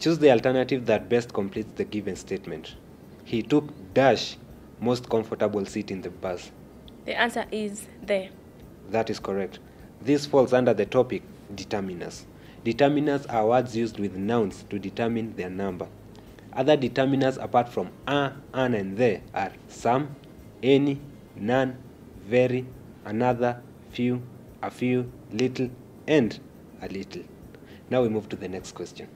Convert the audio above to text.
Choose the alternative that best completes the given statement. He took dash most comfortable seat in the bus. The answer is there. That is correct. This falls under the topic determiners. Determiners are words used with nouns to determine their number. Other determiners apart from a, an, and there are some, any, none, very, another, few, a few, little, and a little. Now we move to the next question.